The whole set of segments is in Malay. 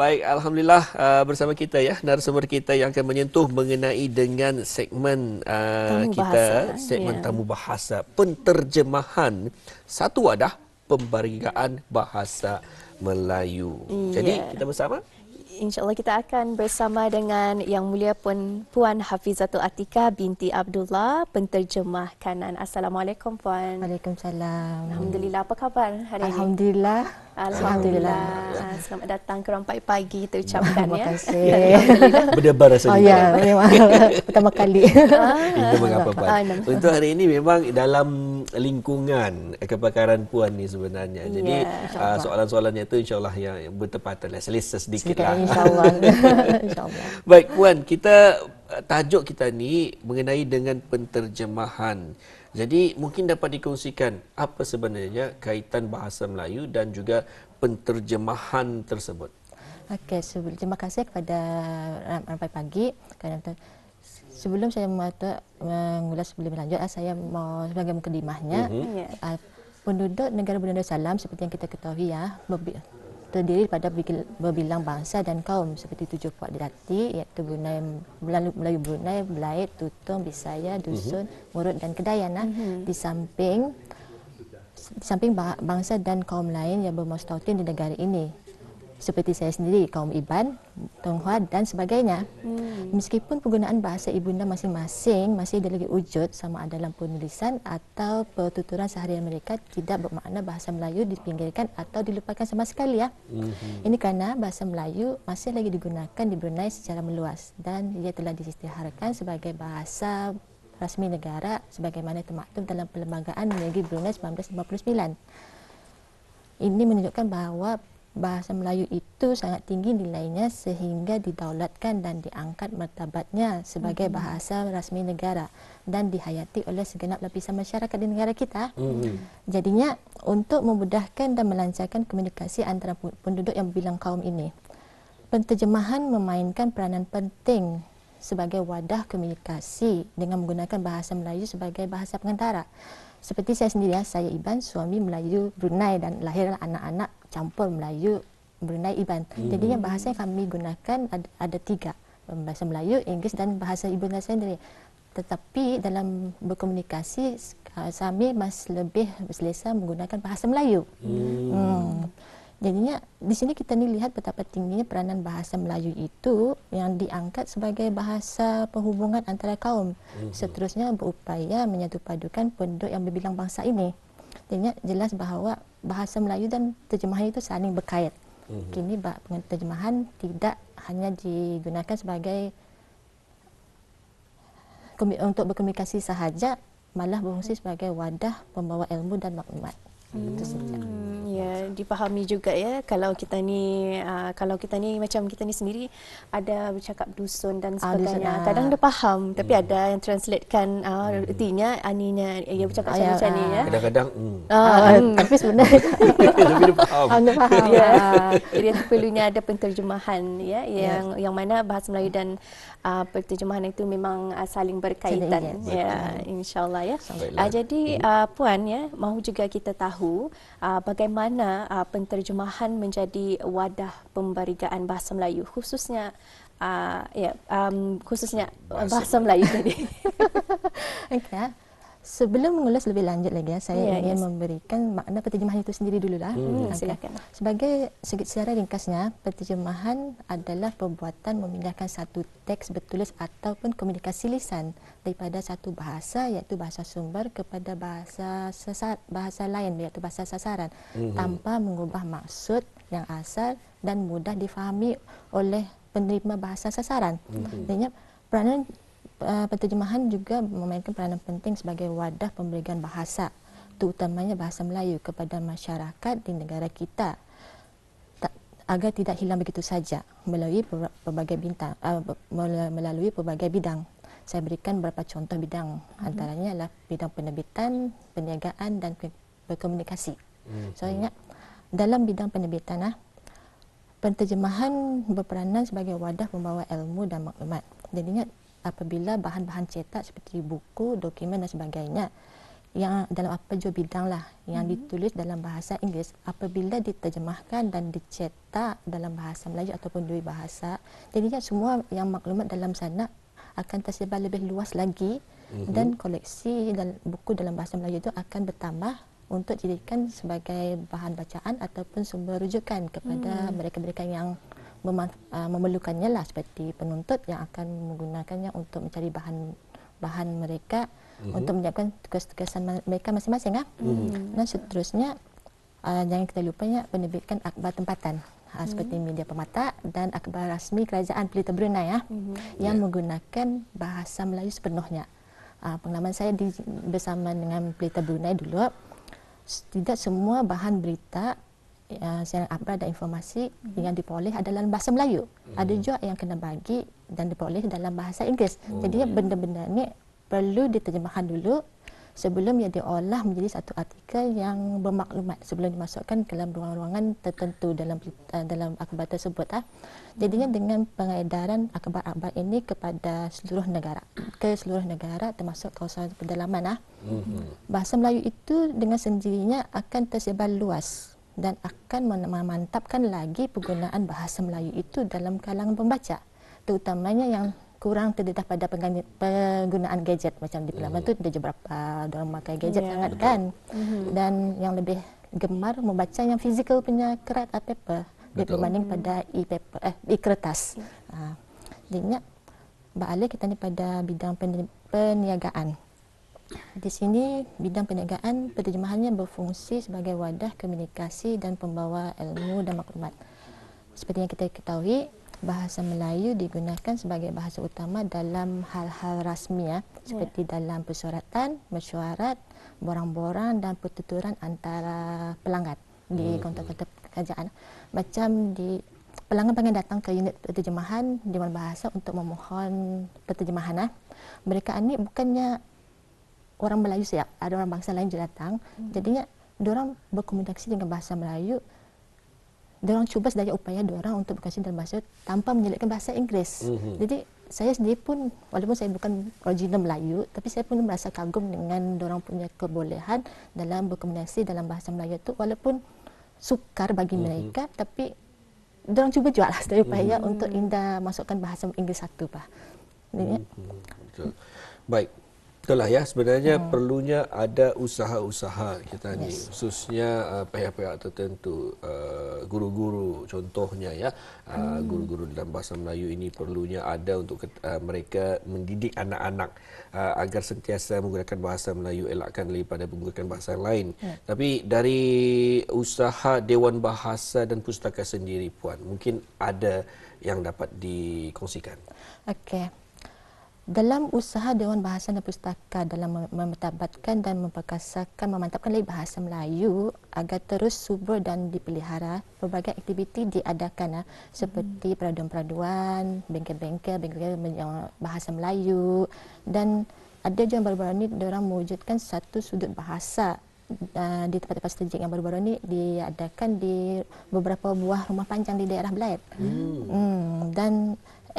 Baik, alhamdulillah uh, bersama kita ya narasumber kita yang akan menyentuh mengenai dengan segmen uh, tamu kita segmen ya. tamu bahasa penterjemahan satu wadah pembaringan bahasa Melayu. Ya. Jadi kita bersama insyaAllah kita akan bersama dengan Yang Mulia Puan, Puan Hafizatul Atika binti Abdullah, penterjemah kanan. Assalamualaikum Puan. Waalaikumsalam. Alhamdulillah, apa khabar hari ini? Alhamdulillah. Alhamdulillah. Ah, selamat datang ke Rampai Pagi, terucapkan ya. Terima kasih. Berdebar rasanya. Oh ya, Pertama kali. Ah. Itu mengapa ah, Puan. Untuk hari ini memang dalam lingkungan kepakaran puan ni sebenarnya. Ya, Jadi ya, soalan-soalannya tu insyaallah yang bertepatan lah selesa sedikit lah. insyaallah. Baik puan, kita ah, tajuk kita ni mengenai dengan penterjemahan. Jadi mungkin dapat dikongsikan apa sebenarnya kaitan bahasa Melayu dan juga penterjemahan tersebut. Okey, terima kasih kepada ah, rampai pagi sebelum saya mata mengulas sebelum lanjut ah, saya mau sebagai mukadimahnya uh-huh. Mhm. Ya. Ah, penduduk negara Brunei Darussalam seperti yang kita ketahui ya terdiri pada berbilang bangsa dan kaum seperti tujuh puak dilati iaitu Brunei Melayu Brunei Belait Tutong Bisaya mhm. Dusun uh-huh. Murut dan Kedayan uh-huh. di samping di samping bangsa dan kaum lain yang bermastautin di negara ini seperti saya sendiri kaum Iban, Tionghoa dan sebagainya. Hmm. Meskipun penggunaan bahasa ibunda masing-masing masih ada lagi wujud sama ada dalam penulisan atau pertuturan seharian mereka tidak bermakna bahasa Melayu dipinggirkan atau dilupakan sama sekali ya. Hmm. Ini kerana bahasa Melayu masih lagi digunakan di Brunei secara meluas dan ia telah disisihkan sebagai bahasa rasmi negara sebagaimana termaktub dalam perlembagaan negeri Brunei 1959. Ini menunjukkan bahawa bahasa Melayu itu sangat tinggi nilainya sehingga didaulatkan dan diangkat martabatnya sebagai mm-hmm. bahasa rasmi negara dan dihayati oleh segenap lapisan masyarakat di negara kita. Mm-hmm. Jadinya untuk memudahkan dan melancarkan komunikasi antara penduduk yang berbilang kaum ini, penterjemahan memainkan peranan penting sebagai wadah komunikasi dengan menggunakan bahasa Melayu sebagai bahasa pengantara seperti saya sendiri ya, saya Iban, suami Melayu Brunei dan lahirlah anak-anak campur Melayu Brunei Iban. Hmm. Jadi yang bahasa yang kami gunakan ada, ada tiga, um, bahasa Melayu, Inggeris dan bahasa ibu saya sendiri. Tetapi dalam berkomunikasi, kami masih lebih selesa menggunakan bahasa Melayu. Hmm. Hmm. Jadinya di sini kita ni lihat betapa tingginya peranan bahasa Melayu itu yang diangkat sebagai bahasa perhubungan antara kaum. Mm-hmm. Seterusnya berupaya menyatupadukan penduduk yang berbilang bangsa ini. Jadinya jelas bahawa bahasa Melayu dan terjemahan itu saling berkait. Mm-hmm. Kini terjemahan tidak hanya digunakan sebagai untuk berkomunikasi sahaja, malah berfungsi sebagai wadah pembawa ilmu dan maklumat. hmm Itu saja. Hmm ya dipahami juga ya kalau kita ni uh, kalau kita ni macam kita ni sendiri ada bercakap dusun dan ah, sebagainya ah, kadang dia faham hmm. tapi ada yang translatekan uh, artinya aninya eh, dia bercakap macam ya, macam ni ya kadang-kadang mm. uh, mm. tapi sebenarnya tapi dia faham dia faham ya jadi perlunya ada penterjemahan ya, ya. yang yeah. yang mana bahasa Melayu dan uh, penterjemahan itu memang uh, saling berkaitan Cina, ya, ya insyaallah ya uh, jadi uh, puan ya mahu juga kita tahu uh, bagaimana bagaimana uh, penterjemahan menjadi wadah pemberigaan bahasa Melayu khususnya uh, ya yeah, um, khususnya bahasa, bahasa Melayu tadi. okay. Ah. Sebelum mengulas lebih lanjut lagi ya, saya yeah, ingin yes. memberikan makna penterjemahan itu sendiri dululah. Hmm. Okay. Sebagai segi secara ringkasnya, penterjemahan adalah perbuatan memindahkan satu teks bertulis ataupun komunikasi lisan daripada satu bahasa iaitu bahasa sumber kepada bahasa sasar, bahasa lain iaitu bahasa sasaran hmm. tanpa mengubah maksud yang asal dan mudah difahami oleh penerima bahasa sasaran. Hmm. Jadi peranan Eh, penterjemahan juga memainkan peranan penting sebagai wadah pemberian bahasa, terutamanya bahasa Melayu kepada masyarakat di negara kita agar tidak hilang begitu saja melalui pelbagai bintang uh, melalui pelbagai bidang. Saya berikan beberapa contoh bidang hmm. antaranya adalah bidang penerbitan, perniagaan dan berkomunikasi. Hmm. So ingat dalam bidang penerbitan ah penterjemahan berperanan sebagai wadah membawa ilmu dan maklumat. Jadi ingat apabila bahan-bahan cetak seperti buku, dokumen dan sebagainya yang dalam apa jua bidang lah yang mm-hmm. ditulis dalam bahasa Inggeris apabila diterjemahkan dan dicetak dalam bahasa Melayu ataupun dua bahasa jadinya semua yang maklumat dalam sana akan tersebar lebih luas lagi mm-hmm. dan koleksi dan buku dalam bahasa Melayu itu akan bertambah untuk dijadikan sebagai bahan bacaan ataupun sumber rujukan kepada mm. mereka-mereka yang Ah, memerlukannya lah seperti penuntut yang akan menggunakannya untuk mencari bahan bahan mereka uh-huh. untuk menyiapkan tugas-tugasan mereka masing-masing kan? Uh-huh. Dan seterusnya uh, jangan kita lupa lupanya penerbitkan akbar tempatan uh, uh seperti media pemata dan akbar rasmi kerajaan Pelita Brunei hmm. ya uh-huh. yang yeah. menggunakan bahasa Melayu sepenuhnya. Uh, pengalaman saya di, bersama dengan Pelita Brunei dulu tidak semua bahan berita Eh, ah, siaran akhbar dan informasi mm-hmm. yang diperoleh adalah bahasa Melayu. Mm-hmm. Ada hmm. juga yang kena bagi dan diperoleh dalam bahasa Inggeris. Oh, Jadi ya. benda-benda ni perlu diterjemahkan dulu sebelum ia diolah menjadi satu artikel yang bermaklumat sebelum dimasukkan ke dalam ruangan-ruangan tertentu dalam uh, dalam akhbar tersebut ah. Jadinya hmm. dengan pengedaran akhbar-akhbar ini kepada seluruh negara, ke seluruh negara termasuk kawasan pedalaman ah. Mm-hmm. Bahasa Melayu itu dengan sendirinya akan tersebar luas dan akan memantapkan lagi penggunaan bahasa Melayu itu dalam kalangan pembaca terutamanya yang kurang terdedah pada penggunaan gadget macam di pelabuhan itu tu ada beberapa orang memakai gadget yeah. sangat kan mm-hmm. dan yang lebih gemar membaca yang fizikal punya ah, eh, kertas atau paper dibanding hmm. pada ya. e-paper eh e-kertas. Hmm. Ha. Jadi Mbak Ali kita ni pada bidang peniagaan di sini bidang perniagaan penerjemahannya berfungsi sebagai wadah komunikasi dan pembawa ilmu dan maklumat. Seperti yang kita ketahui, bahasa Melayu digunakan sebagai bahasa utama dalam hal-hal rasmi ya, ya. seperti dalam persuratan, mesyuarat, borang-borang dan pertuturan antara pelanggan di kontak-kontak hmm. kerajaan. Macam di pelanggan pengen datang ke unit penterjemahan di bahasa untuk memohon penterjemahan. Ah. Mereka ini bukannya orang Melayu siap, ada orang bangsa lain juga datang. Hmm. Jadinya orang berkomunikasi dengan bahasa Melayu. Orang cuba sedaya upaya orang untuk berkomunikasi dalam bahasa tanpa menyelitkan bahasa Inggeris. Hmm. Jadi saya sendiri pun walaupun saya bukan original Melayu, tapi saya pun merasa kagum dengan orang punya kebolehan dalam berkomunikasi dalam bahasa Melayu itu walaupun sukar bagi hmm. mereka tapi orang cuba juga lah sedaya upaya hmm. untuk indah masukkan bahasa Inggeris satu, Pak. Jadi, hmm. hmm. Baik, Itulah ya sebenarnya hmm. perlunya ada usaha-usaha kita ni yes. khususnya uh, pihak-pihak tertentu uh, guru-guru contohnya ya uh, hmm. guru-guru dalam bahasa Melayu ini perlunya ada untuk uh, mereka mendidik anak-anak uh, agar sentiasa menggunakan bahasa Melayu elakkan daripada menggunakan bahasa lain hmm. tapi dari usaha Dewan Bahasa dan Pustaka sendiri puan mungkin ada yang dapat dikongsikan okey dalam usaha Dewan Bahasa dan Pustaka dalam memetabatkan dan memperkasakan, memantapkan lagi bahasa Melayu agar terus subur dan dipelihara, pelbagai aktiviti diadakan ah, seperti hmm. peraduan-peraduan, bengkel-bengkel, bengkel-bengkel bahasa Melayu dan ada juga baru-baru ini orang mewujudkan satu sudut bahasa ah, di tempat-tempat strategik yang baru-baru ini diadakan di beberapa buah rumah panjang di daerah Belayat. Hmm. Hmm, dan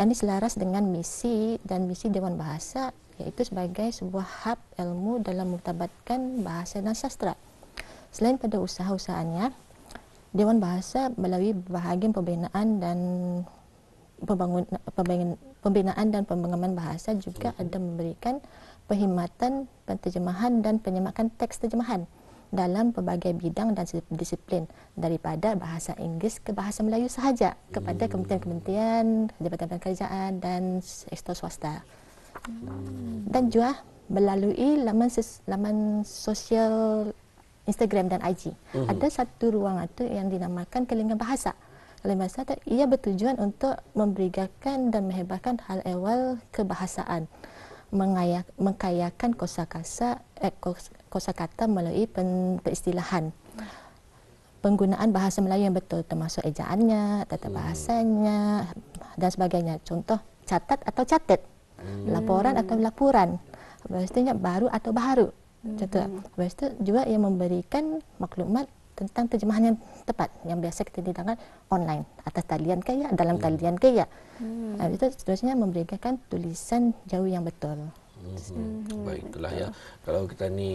ini selaras dengan misi dan misi Dewan Bahasa yaitu sebagai sebuah hub ilmu dalam mutabatkan bahasa dan sastra. Selain pada usaha-usahanya, Dewan Bahasa melalui bahagian pembinaan dan pembangunan pembinaan dan pembangunan bahasa juga ada memberikan perkhidmatan penterjemahan dan penyemakan teks terjemahan dalam pelbagai bidang dan disiplin daripada bahasa Inggeris ke bahasa Melayu sahaja kepada hmm. kementerian-kementerian, jabatan kerajaan dan sektor swasta. Dan juga melalui laman laman sosial Instagram dan IG. Hmm. Ada satu ruang itu yang dinamakan kelingan bahasa. Kelingan bahasa itu ia bertujuan untuk memberikan dan menghebatkan hal ehwal kebahasaan mengayak, mengkayakan kosa kasa, eh, kos, kosakata melalui pen, peristilahan penggunaan bahasa Melayu yang betul termasuk ejaannya, tata hmm. bahasanya dan sebagainya. Contoh catat atau catet, hmm. laporan atau laporan. Maksudnya baru atau baru. Contoh. Maksudnya hmm. juga yang memberikan maklumat tentang terjemahan yang tepat yang biasa kita didengar online atas talian ke ya dalam talian ke ya hmm. itu seterusnya memberikan tulisan jauh yang betul Mm-hmm. Baiklah ya. Kalau kita ni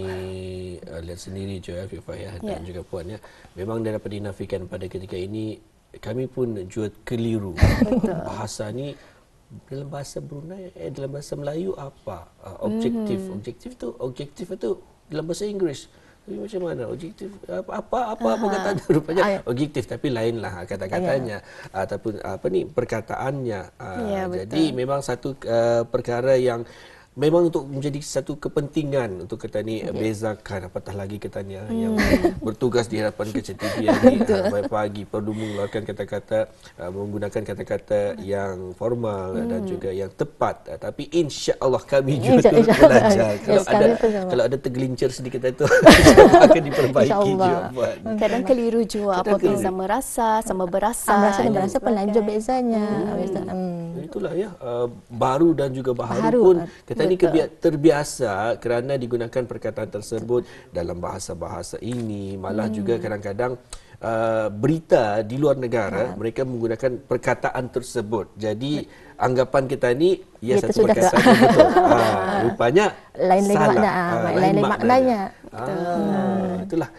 uh, lihat sendiri je eh, eh, ya Fifa ya dan yeah. juga puan ya. Memang dia dapat dinafikan pada ketika ini kami pun jua keliru. bahasa ni dalam bahasa Brunei eh dalam bahasa Melayu apa? Uh, objektif. Mm-hmm. Objektif tu objektif tu dalam bahasa Inggeris. Tapi macam mana objektif apa apa apa, apa kata dia rupanya ah, ya. objektif tapi lainlah ah, kata-katanya yeah. Ya. ataupun apa ni perkataannya. Yeah, uh, ya, betul. Jadi memang satu uh, perkara yang memang untuk menjadi satu kepentingan untuk kata ni okay. bezakan apatah lagi kata ni ah, hmm. yang bertugas di hadapan kecil TV ni ha, pagi perlu mengeluarkan kata-kata ah, menggunakan kata-kata hmm. yang formal hmm. dan juga yang tepat tapi insya-Allah kami juga insya turut belajar ya, kalau ada sama. kalau ada tergelincir sedikit itu akan diperbaiki juga hmm. kadang keliru juga apa pun sama rasa sama berasa ah, rasa dan berasa pun lain bezanya hmm. Hmm. itulah ya uh, baru dan juga baharu, baharu. pun kita ini terbiasa kerana digunakan perkataan tersebut dalam bahasa-bahasa ini malah hmm. juga kadang-kadang Uh, berita di luar negara ya. mereka menggunakan perkataan tersebut. Jadi ya. anggapan kita ni ya, ya satu perkataan betul. Ha, rupanya lain-lain makna, uh, lain-lain maknanya. maknanya. Ah, Itulah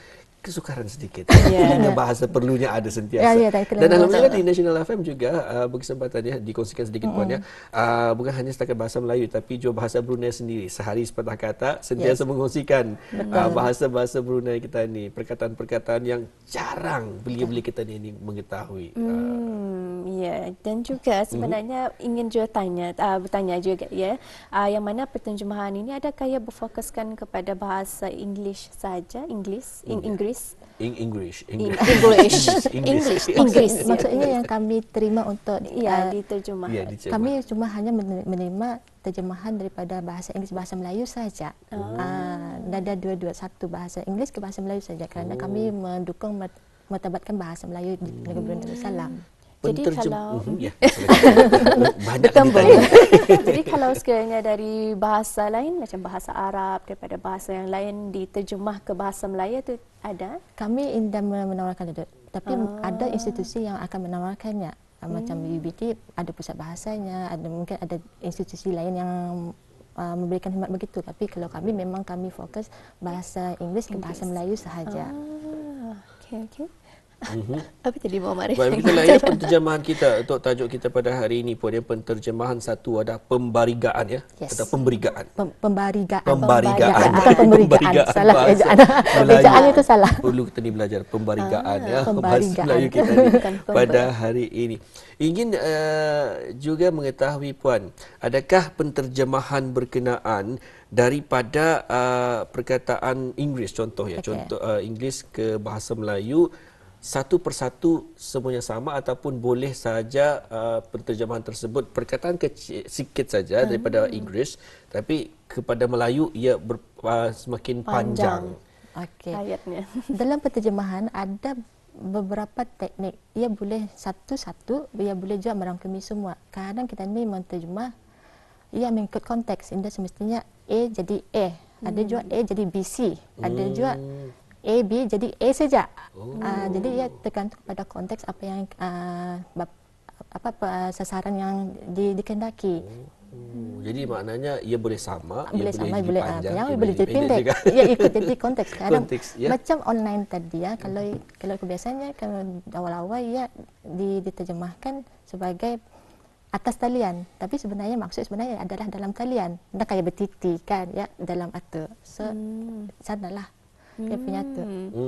kesukaran sedikit. Yeah. bahasa perlunya ada sentiasa. Yeah, yeah, ya, dan alhamdulillah di National FM juga uh, berkesempatan ya dikongsikan sedikit mm-hmm. pun ya. Uh, bukan hanya setakat bahasa Melayu tapi juga bahasa Brunei sendiri. Sehari sepatah kata sentiasa yes. mengongsikan uh, bahasa-bahasa Brunei kita ini. Perkataan-perkataan yang jarang beliau-beliau kita ini mengetahui. Mm. Uh, hmm. Ya, dan juga mhm. sebenarnya mm-hmm. ingin juga tanya, uh, bertanya juga ya, uh, yang mana pertenjemahan ini ada kaya berfokuskan kepada bahasa English saja, English, mm-hmm. in English, In English, English, English, English, Inggris. Maksudnya yang kami terima untuk ya, uh, diterjemah. Ya, kami cuma hanya menerima terjemahan daripada bahasa Inggeris bahasa Melayu saja. Oh. Uh, ada dua-dua satu bahasa Inggeris ke bahasa Melayu saja kerana oh. kami mendukung mat- matabatkan bahasa Melayu di hmm. negara Brunei Darussalam. Jadi kalau uh-huh, ya, banyak Jadi kalau sekiranya dari bahasa lain macam bahasa Arab daripada bahasa yang lain diterjemah ke bahasa Melayu tu ada? Kami indah menawarkan itu. Tapi ah. ada institusi yang akan menawarkannya. Ah, hmm. Macam UBT ada pusat bahasanya, ada mungkin ada institusi lain yang uh, memberikan khidmat begitu. Tapi kalau kami memang kami fokus bahasa Inggeris ke bahasa Melayu sahaja. Ah. Okay, okay. Mm-hmm. Apa tadi Mama Arif? Baik, itulah ini penterjemahan kita untuk tajuk kita pada hari ini pun. Yang penterjemahan satu ada pembarigaan ya. Yes. Atau pemberigaan. pemberigaan. Pembarigaan. Pembarigaan. Atau pemberigaan. Salah ejaan. itu salah. Perlu kita ni belajar pembarigaan ah, ya. Pembarigaan. Bahasa Melayu kita ni pada hari ini. Ingin uh, juga mengetahui Puan, adakah penterjemahan berkenaan daripada uh, perkataan Inggeris contoh ya. Okay. Contoh uh, Inggeris ke bahasa Melayu satu persatu semuanya sama ataupun boleh saja uh, penterjemahan tersebut perkataan kecil sikit saja hmm. daripada Inggeris tapi kepada Melayu ia ber, uh, semakin panjang. panjang. Okey. Ayatnya. Dalam penterjemahan ada beberapa teknik. Ia boleh satu-satu, ia boleh juga merangkumi semua. Kadang kita ni menterjemah ia mengikut konteks. Indah semestinya A jadi E. Ada juga hmm. A jadi BC. Ada juga hmm. A B jadi A saja. Oh. Uh, jadi ia ya, tergantung pada konteks apa yang uh, ah, bap, apa ah, sasaran yang di, dikendaki. Oh. Hmm. Jadi maknanya ia boleh sama, boleh ia sama, boleh panjang, boleh jadi pendek. Ia ikut jadi konteks. Kadang konteks ya? Macam online tadi ya, ya, kalau kalau kebiasaannya kalau awal-awal ia di, diterjemahkan sebagai atas talian tapi sebenarnya maksud sebenarnya adalah dalam talian nak kayak bertiti kan ya dalam atau so hmm. sanalah hmm. dia penyata. Hmm.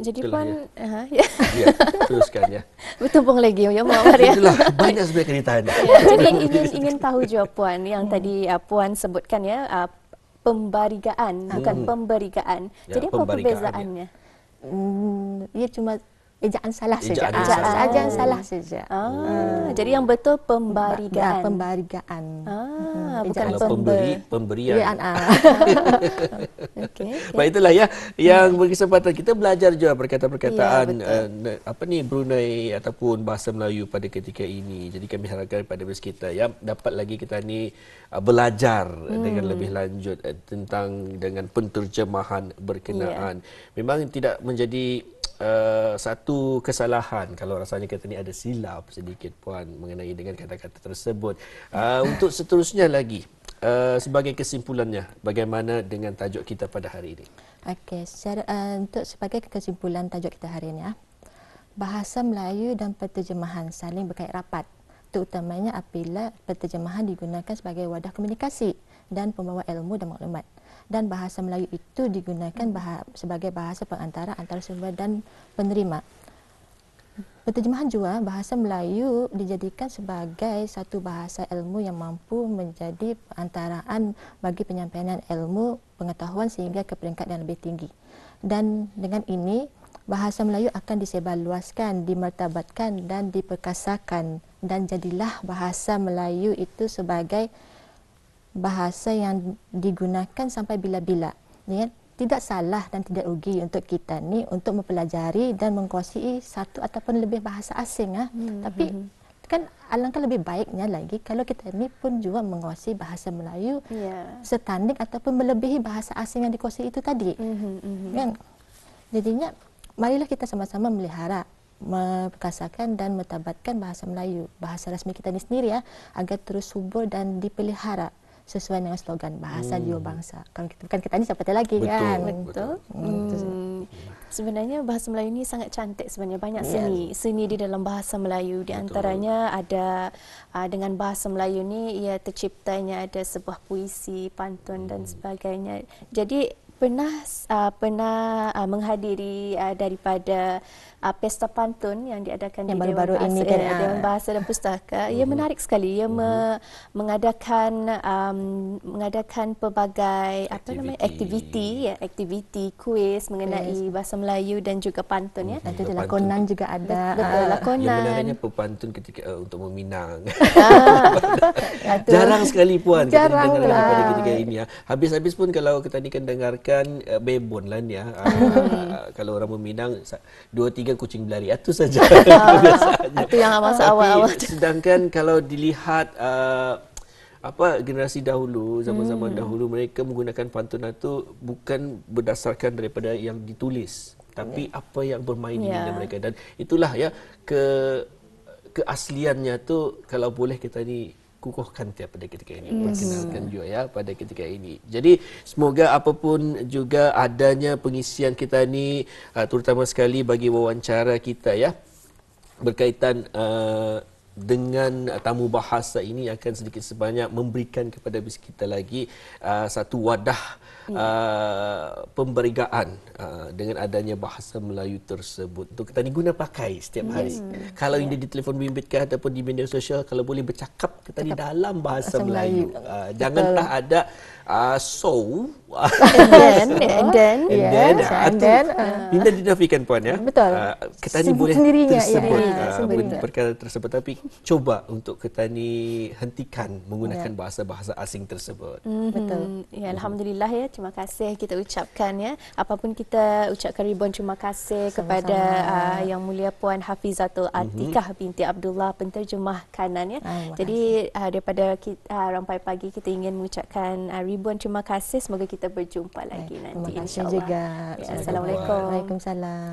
Jadi Itulah pun ya. Ha, ya. ya. teruskan ya. Bertumpung lagi ya Mak ya. Itulah banyak sebenarnya kenyataan. Ya. Jadi ingin ingin tahu juga puan yang hmm. tadi uh, puan sebutkan ya uh, pembarigaan bukan hmm. pemberigaan. Ya, Jadi apa perbezaannya? Hmm, ya. Hmm, ia cuma ejaan salah saja. Ejaan, ejaan salah, ejaan salah saja. Ah, hmm. jadi yang betul pembarigaan. Ya, pembarigaan. Ah, hmm. ejaan. bukan pemberi, pemberian. Ejaan, ah. okay, okay. itulah ya hmm. yang bagi kesempatan kita belajar juga perkataan-perkataan ya, uh, apa ni Brunei ataupun bahasa Melayu pada ketika ini. Jadi kami harapkan pada bersama kita yang dapat lagi kita ni uh, belajar hmm. dengan lebih lanjut uh, tentang dengan penterjemahan berkenaan. Ya. Memang tidak menjadi uh, satu kesalahan kalau rasanya kata ni ada silap sedikit puan mengenai dengan kata-kata tersebut. Uh, untuk seterusnya lagi uh, sebagai kesimpulannya bagaimana dengan tajuk kita pada hari ini? Okey, secara uh, untuk sebagai kesimpulan tajuk kita hari ini ya. Bahasa Melayu dan penterjemahan saling berkait rapat terutamanya apabila penterjemahan digunakan sebagai wadah komunikasi dan pembawa ilmu dan maklumat dan bahasa Melayu itu digunakan bahasa, sebagai bahasa pengantara antara sumber dan penerima. Penterjemahan juga bahasa Melayu dijadikan sebagai satu bahasa ilmu yang mampu menjadi antaraan bagi penyampaian ilmu pengetahuan sehingga ke peringkat yang lebih tinggi. Dan dengan ini bahasa Melayu akan disebarluaskan, dimertabatkan dan diperkasakan dan jadilah bahasa Melayu itu sebagai bahasa yang digunakan sampai bila-bila. Ya? Kan? Tidak salah dan tidak rugi untuk kita ni untuk mempelajari dan menguasai satu ataupun lebih bahasa asing. Ha? Hmm. Tapi hmm, hmm. kan alangkah lebih baiknya lagi kalau kita ni pun juga menguasai bahasa Melayu yeah. setanding ataupun melebihi bahasa asing yang dikuasai itu tadi. Mm-hmm. Kan? Jadinya marilah kita sama-sama melihara memperkasakan dan mentabatkan bahasa Melayu, bahasa rasmi kita ni sendiri ya agar terus subur dan dipelihara sesuai dengan slogan bahasa hmm. jiwa bangsa. Kalau kita bukan kita ni siapa lagi betul. kan. Betul. betul. Hmm. hmm. Sebenarnya bahasa Melayu ni sangat cantik sebenarnya banyak yeah. seni. Seni di dalam bahasa Melayu di antaranya ada uh, dengan bahasa Melayu ni ia terciptanya ada sebuah puisi, pantun hmm. dan sebagainya. Jadi pernah uh, pernah uh, menghadiri uh, daripada uh, pesta pantun yang diadakan yang di baru -baru Dewan Bahasa, ini kan, uh, Dewan ah. Bahasa dan Pustaka. Ia mm-hmm. menarik sekali. Ia mm-hmm. me mengadakan um, mengadakan pelbagai apa namanya aktiviti ya aktiviti kuis mengenai kuis. bahasa Melayu dan juga pantun ya. Mm-hmm. Ada lah, pantun. lakonan juga ada. Betul, ah. lakonan. Yang menariknya pepantun ketika uh, untuk meminang. Ah. Jarang sekali puan Jarang kita dengar lah. ketika ini ya. Habis-habis pun kalau kita ni kan dengarkan ikan uh, eh, bebon lah ni ya. Uh, uh, kalau orang meminang dua tiga kucing berlari. Itu ah, saja. Ah, itu yang masa awal-awal. Sedangkan kalau dilihat uh, apa generasi dahulu zaman-zaman hmm. dahulu mereka menggunakan pantun itu bukan berdasarkan daripada yang ditulis tapi yeah. apa yang bermain yeah. di minda ya. mereka dan itulah ya ke keasliannya tu kalau boleh kita ni kukuhkan tiap pada ketika ini perkenalkan juga ya pada ketika ini. Jadi semoga apapun juga adanya pengisian kita ni uh, terutama sekali bagi wawancara kita ya berkaitan uh, dengan uh, tamu bahasa ini akan sedikit sebanyak memberikan kepada bis kita lagi uh, satu wadah hmm. uh, pemberigaan uh, dengan adanya bahasa Melayu tersebut. Tu kita guna pakai setiap hmm. hari. Hmm. Kalau yeah. ini ya. di telefon bimbit ke ataupun di media sosial kalau boleh bercakap kita di dalam bahasa, bahasa Melayu. Melayu. Uh, janganlah ada uh, so and then and then and ah, then bila uh, dinafikan puan ya betul uh, ah, ketani boleh sendirinya ya, tersebut, ya, ya, uh, perkara tersebut tapi cuba untuk ketani hentikan menggunakan ya. bahasa-bahasa asing tersebut mm-hmm. betul mhm. ya alhamdulillah ya terima kasih kita ucapkan ya apapun kita ucapkan ribuan terima kasih kepada uh, yang mulia puan Hafizatul mhm. Atikah mm-hmm. binti Abdullah penterjemah kanan ya Ay, jadi uh, daripada kita, uh, rampai pagi kita ingin mengucapkan uh, ribuan Ibuan terima kasih semoga kita berjumpa lagi Baik. nanti Terima kasih insya juga. Ya, Assalamualaikum. Waalaikumsalam.